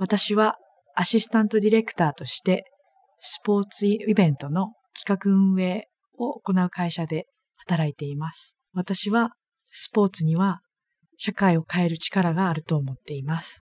私はアシスタントディレクターとして、スポーツイベントの企画運営を行う会社で働いています。私はスポーツには社会を変える力があると思っています。